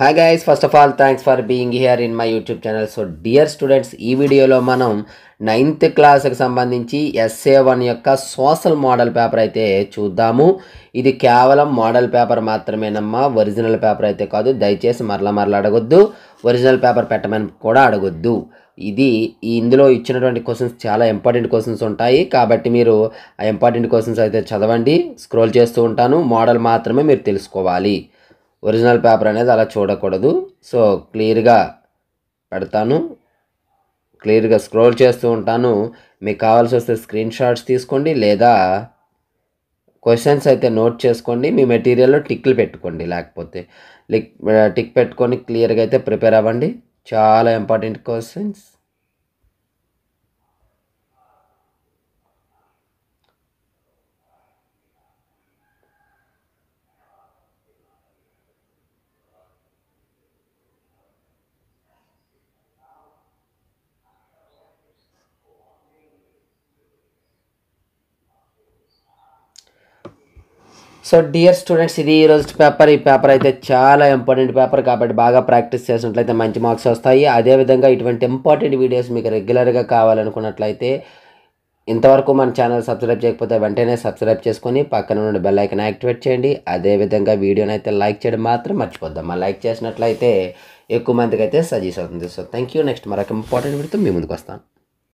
hi guys first of all thanks for being here in my YouTube channel so dear students ఈ వీడియోలో మనం ninth క్లాస్కి సంబంధించి SA one యొక్క social model paper అయితే చూద్దాము ఇది కేవలం మోడల్ పేపర్ మాత్రమేనమ్మా ఒరిజినల్ పేపర్ అయితే కాదు దయచేసి మరల మరలా అడగొద్దు ఒరిజినల్ పేపర్ పెట్టమని కూడా అడగొద్దు ఇది ఇందులో ఇచ్చినటువంటి క్వశ్చన్స్ చాలా ఇంపార్టెంట్ క్వశ్చన్స్ ఉంటాయి కాబట్టి మీరు ఆ ఇంపార్టెంట్ క్వశ్చన్స్ అయితే చదవండి స్క్రోల్ చేస్తూ ఉంటాను మోడల్ మాత్రమే మీరు తెలుసుకోవాలి ఒరిజినల్ పేపర్ అనేది అలా చూడకూడదు సో క్లియర్గా పెడతాను క్లియర్గా స్క్రోల్ చేస్తూ ఉంటాను మీకు కావాల్సి వస్తే స్క్రీన్ షాట్స్ తీసుకోండి లేదా క్వశ్చన్స్ అయితే నోట్ చేసుకోండి మీ మెటీరియల్లో టిక్లు పెట్టుకోండి లేకపోతే లిక్ టిక్ పెట్టుకొని క్లియర్గా అయితే ప్రిపేర్ అవ్వండి చాలా important questions so dear students ఇది ఈరోజు పేపర్ ఈ పేపర్ అయితే చాలా ఇంపార్టెంట్ పేపర్ కాబట్టి బాగా ప్రాక్టీస్ చేసినట్లయితే మంచి మార్క్స్ వస్తాయి అదేవిధంగా ఇటువంటి ఇంపార్టెంట్ వీడియోస్ మీకు రెగ్యులర్గా కావాలనుకున్నట్లయితే ఇంతవరకు మన ఛానల్ సబ్స్క్రైబ్ చేయకపోతే వెంటనే సబ్స్క్రైబ్ చేసుకొని పక్కన ఉన్న బెల్లైకన్ యాక్టివేట్ చేయండి అదేవిధంగా వీడియోని అయితే లైక్ చేయడం మాత్రం మర్చిపోద్దాం లైక్ చేసినట్లయితే ఎక్కువ మందికి అయితే సజెస్ట్ అవుతుంది సో థ్యాంక్ యూ నెక్స్ట్ మరొక ఇంపార్టెంట్ వీడితో మీ ముందుకు వస్తాను